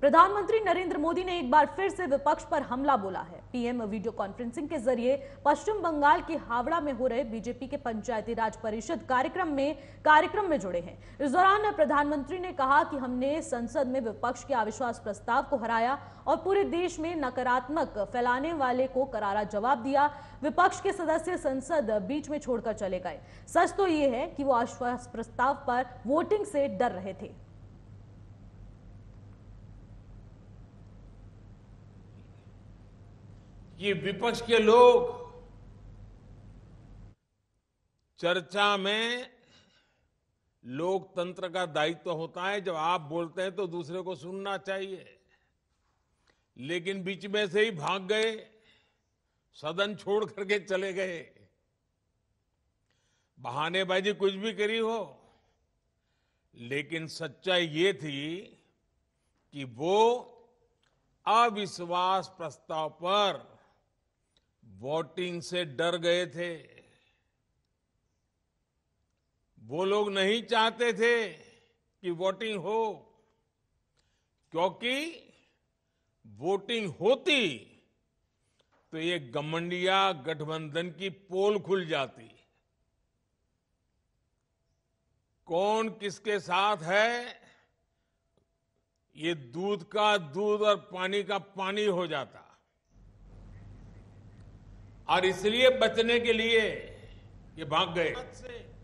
प्रधानमंत्री नरेंद्र मोदी ने एक बार फिर से विपक्ष पर हमला बोला है पीएम वीडियो कॉन्फ्रेंसिंग के जरिए पश्चिम बंगाल के हावड़ा में हो रहे बीजेपी के पंचायती राज परिषद कार्यक्रम में कार्यक्रम में जुड़े हैं इस दौरान प्रधानमंत्री ने कहा कि हमने संसद में विपक्ष के अविश्वास प्रस्ताव को हराया और पूरे देश में नकारात्मक फैलाने वाले को करारा जवाब दिया विपक्ष के सदस्य संसद बीच में छोड़कर चले गए सच तो ये है कि वो अविश्वास प्रस्ताव पर वोटिंग से डर रहे थे ये विपक्ष के लोग चर्चा में लोकतंत्र का दायित्व तो होता है जब आप बोलते हैं तो दूसरे को सुनना चाहिए लेकिन बीच में से ही भाग गए सदन छोड़ करके चले गए बहानेबाजी कुछ भी करी हो लेकिन सच्चाई ये थी कि वो अविश्वास प्रस्ताव पर वोटिंग से डर गए थे वो लोग नहीं चाहते थे कि वोटिंग हो क्योंकि वोटिंग होती तो ये गमंडिया गठबंधन की पोल खुल जाती कौन किसके साथ है ये दूध का दूध और पानी का पानी हो जाता और इसलिए बचने के लिए ये भाग गए